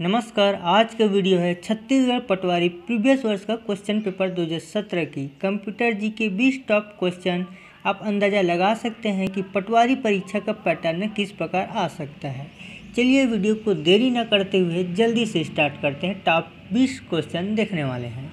नमस्कार आज का वीडियो है छत्तीसगढ़ पटवारी प्रीवियस वर्ष का क्वेश्चन पेपर 2017 की कंप्यूटर जी के 20 टॉप क्वेश्चन आप अंदाज़ा लगा सकते हैं कि पटवारी परीक्षा का पैटर्न किस प्रकार आ सकता है चलिए वीडियो को देरी न करते हुए जल्दी से स्टार्ट करते हैं टॉप 20 क्वेश्चन देखने वाले हैं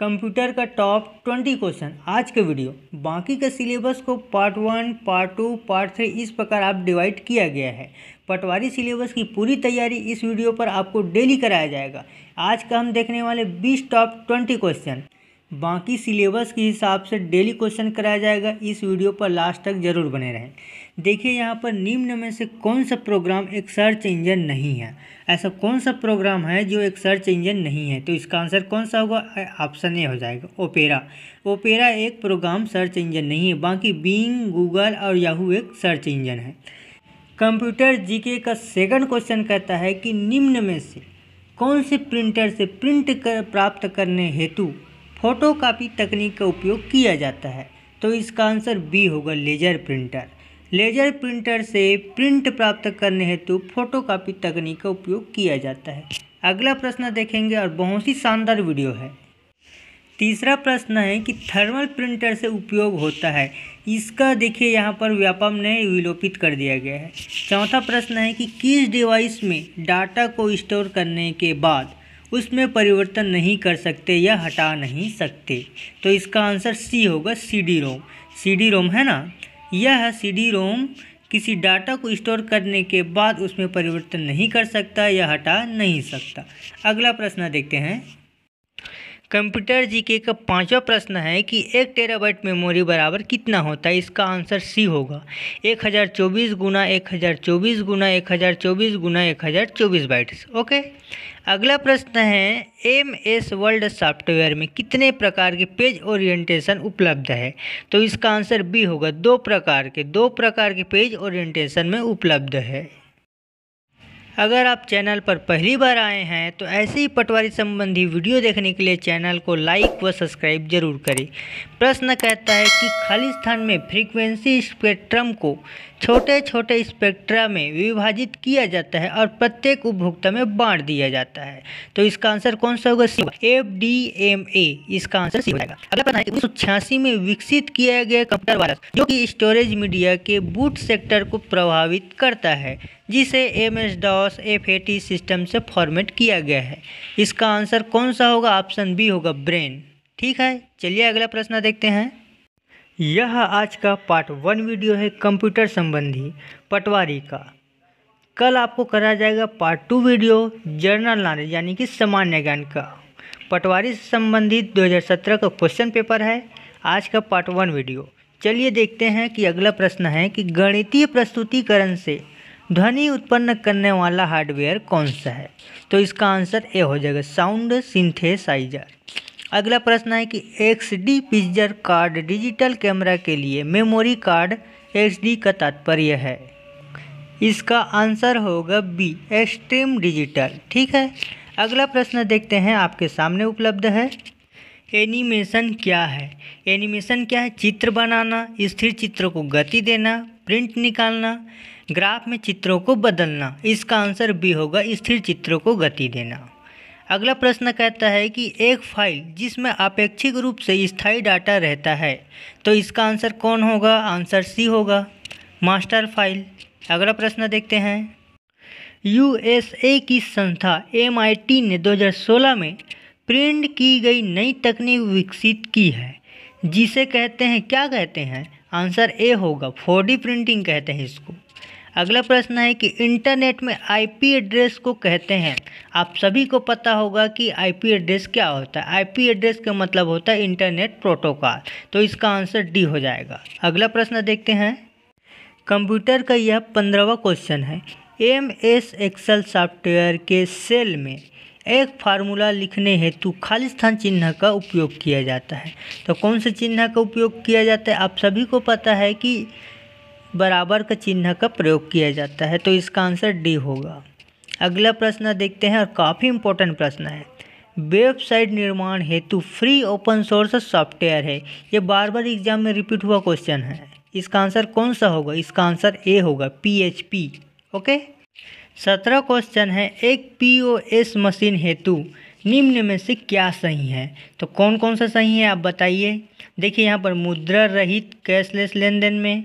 कंप्यूटर का टॉप ट्वेंटी क्वेश्चन आज के वीडियो बाकी का सिलेबस को part one part two part three इस प्रकार आप डिवाइड किया गया है पटवारी सिलेबस की पूरी तैयारी इस वीडियो पर आपको डेली कराया जाएगा आज का हम देखने वाले बीस टॉप ट्वेंटी क्वेश्चन बाकी सिलेबस के हिसाब से डेली क्वेश्चन कराया जाएगा इस वीडियो पर लास्ट तक जरूर बने रहें देखिए यहाँ पर निम्न में से कौन सा प्रोग्राम एक सर्च इंजन नहीं है ऐसा कौन सा प्रोग्राम है जो एक सर्च इंजन नहीं है तो इसका आंसर कौन सा होगा ऑप्शन ए हो जाएगा ओपेरा ओपेरा एक प्रोग्राम सर्च इंजन नहीं है बाकी बींग गूगल और याहू एक सर्च इंजन है कंप्यूटर जीके का सेकंड क्वेश्चन कहता है कि निम्न में से कौन से प्रिंटर से प्रिंट कर प्राप्त करने हेतु फोटोकॉपी तकनीक का उपयोग किया जाता है तो इसका आंसर बी होगा लेजर प्रिंटर लेजर प्रिंटर से प्रिंट प्राप्त करने हेतु फोटोकॉपी तकनीक का उपयोग किया जाता है अगला प्रश्न देखेंगे और बहुत ही शानदार वीडियो है तीसरा प्रश्न है कि थर्मल प्रिंटर से उपयोग होता है इसका देखिए यहाँ पर व्यापम ने विलोपित कर दिया गया है चौथा प्रश्न है कि किस डिवाइस में डाटा को स्टोर करने के बाद उसमें परिवर्तन नहीं कर सकते या हटा नहीं सकते तो इसका आंसर सी होगा सी डी रोम सी डी रोम है ना यह सी रोम किसी डाटा को स्टोर करने के बाद उसमें परिवर्तन नहीं कर सकता या हटा नहीं सकता अगला प्रश्न देखते हैं कंप्यूटर जीके का पांचवा प्रश्न है कि एक टेराबाइट मेमोरी बराबर कितना होता है इसका आंसर सी होगा एक हज़ार चौबीस गुना एक हज़ार चौबीस गुना एक हज़ार चौबीस गुना एक हज़ार चौबीस बाइट्स ओके अगला प्रश्न है एम एस वर्ल्ड सॉफ्टवेयर में कितने प्रकार के पेज ओरिएंटेशन उपलब्ध है तो इसका आंसर बी होगा दो प्रकार के दो प्रकार के पेज ओरिएंटेशन में उपलब्ध है अगर आप चैनल पर पहली बार आए हैं तो ऐसे ही पटवारी संबंधी वीडियो देखने के लिए चैनल को लाइक व सब्सक्राइब जरूर करें प्रश्न कहता है कि स्थान में फ्रीक्वेंसी स्पेक्ट्रम को छोटे छोटे स्पेक्ट्रा में विभाजित किया जाता है और प्रत्येक उपभोक्ता में बांट दिया जाता है तो इसका आंसर कौन सा होगा C F D M A इसका आंसर सी होगा अगला प्रश्न है उन्नीस सौ छियासी में विकसित किया गया कंप्यूटर वायरस जो कि स्टोरेज मीडिया के बूट सेक्टर को प्रभावित करता है जिसे M S DOS F A T system से फॉर्मेट किया गया है इसका आंसर कौन सा होगा ऑप्शन बी होगा ब्रेन ठीक है चलिए अगला प्रश्न देखते हैं यह आज का पार्ट वन वीडियो है कंप्यूटर संबंधी पटवारी का कल आपको करा जाएगा part two video general knowledge यानी कि सामान्य ज्ञान का पटवारी से संबंधित 2017 का क्वेश्चन पेपर है आज का पार्ट वन वीडियो चलिए देखते हैं कि अगला प्रश्न है कि गणितीय प्रस्तुतिकरण से ध्वनि उत्पन्न करने वाला हार्डवेयर कौन सा है तो इसका आंसर ए हो जाएगा साउंड सिंथेसाइजर अगला प्रश्न है कि X D picture card digital camera के लिए मेमोरी कार्ड एक्स डी का तात्पर्य है इसका आंसर होगा बी एक्सट्रीम डिजिटल ठीक है अगला प्रश्न देखते हैं आपके सामने उपलब्ध है एनिमेशन क्या है एनिमेशन क्या है चित्र बनाना स्थिर चित्र को गति देना प्रिंट निकालना ग्राफ में चित्रों को बदलना इसका आंसर बी होगा स्थिर चित्रों को गति देना अगला प्रश्न कहता है कि एक फाइल जिसमें अपेक्षिक रूप से स्थायी डाटा रहता है तो इसका आंसर कौन होगा आंसर सी होगा मास्टर फाइल अगला प्रश्न देखते हैं यू की संस्था एम ने 2016 में प्रिंट की गई नई तकनीक विकसित की है जिसे कहते हैं क्या कहते हैं आंसर ए होगा फोर प्रिंटिंग कहते हैं इसको अगला प्रश्न है कि इंटरनेट में आईपी एड्रेस को कहते हैं आप सभी को पता होगा कि आईपी एड्रेस क्या होता है आईपी एड्रेस का मतलब होता है इंटरनेट प्रोटोकॉल तो इसका आंसर डी हो जाएगा अगला प्रश्न देखते हैं कंप्यूटर का यह पंद्रहवा क्वेश्चन है एम एस एक्सल सॉफ्टवेयर के सेल में एक फार्मूला लिखने हेतु खाली स्थान चिन्ह का उपयोग किया जाता है तो कौन से चिन्ह का उपयोग किया जाता है आप सभी को पता है कि बराबर का चिन्ह का प्रयोग किया जाता है तो इसका आंसर डी होगा अगला प्रश्न देखते हैं और काफ़ी इंपॉर्टेंट प्रश्न है वेबसाइट निर्माण हेतु फ्री ओपन सोर्स सॉफ्टवेयर है ये बार बार एग्जाम में रिपीट हुआ क्वेश्चन है इसका आंसर कौन सा होगा इसका आंसर ए होगा पी ओके सत्रह क्वेश्चन है एक पीओएस मशीन हेतु निम्न में से क्या सही है तो कौन कौन सा सही है आप बताइए देखिए यहाँ पर मुद्रा रहित कैशलेस लेन देन में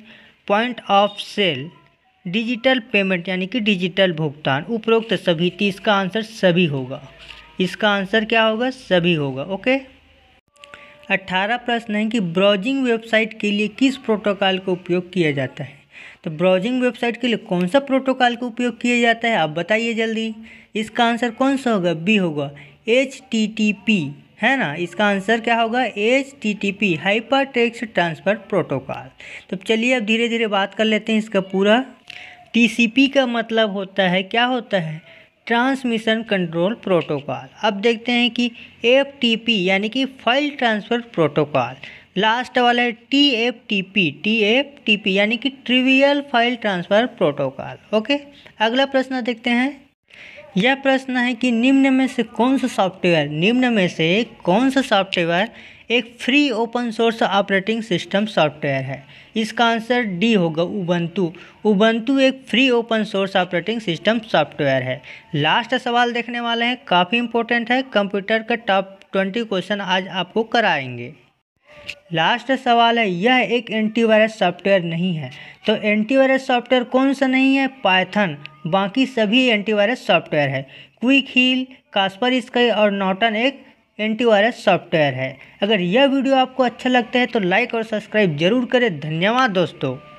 point of sale digital payment यानी कि डिजिटल भुगतान उपरोक्त सभी तीस तो इसका आंसर सभी होगा इसका आंसर क्या होगा सभी होगा ओके अट्ठारह प्रश्न है कि ब्राउजिंग वेबसाइट के लिए किस प्रोटोकॉल का उपयोग किया जाता है तो ब्राउजिंग वेबसाइट के लिए कौन सा प्रोटोकॉल का उपयोग किया जाता है आप बताइए जल्दी इसका आंसर कौन सा होगा बी होगा एच टी टी पी है ना इसका आंसर क्या होगा H T T P hyper text transfer protocol तो चलिए अब धीरे धीरे बात कर लेते हैं इसका पूरा पी का मतलब होता है क्या होता है ट्रांसमिशन कंट्रोल प्रोटोकॉल अब देखते हैं कि एफ टी पी यानी कि फाइल ट्रांसफ़र प्रोटोकॉल लास्ट वाला है T F T P T F T P यानी कि trivial file transfer protocol okay अगला प्रश्न देखते हैं यह प्रश्न है कि निम्न में से कौन सा सॉफ्टवेयर निम्न में से कौन सा सॉफ्टवेयर एक free open source operating system software है इसका आंसर डी होगा उबंतु उबंतु एक free open source operating system software है लास्ट सवाल देखने वाले हैं काफ़ी इंपॉर्टेंट है कंप्यूटर का टॉप ट्वेंटी क्वेश्चन आज आपको कराएंगे लास्ट सवाल है यह एक एंटीवायरस सॉफ्टवेयर नहीं है तो एंटीवायरस सॉफ्टवेयर कौन सा नहीं है पाइथन बाकी सभी एंटीवायरस सॉफ्टवेयर है क्विक हील कास्पर स्काई और नॉटन एक एंटीवायरस सॉफ्टवेयर है अगर यह वीडियो आपको अच्छा लगता है तो लाइक और सब्सक्राइब जरूर करें धन्यवाद दोस्तों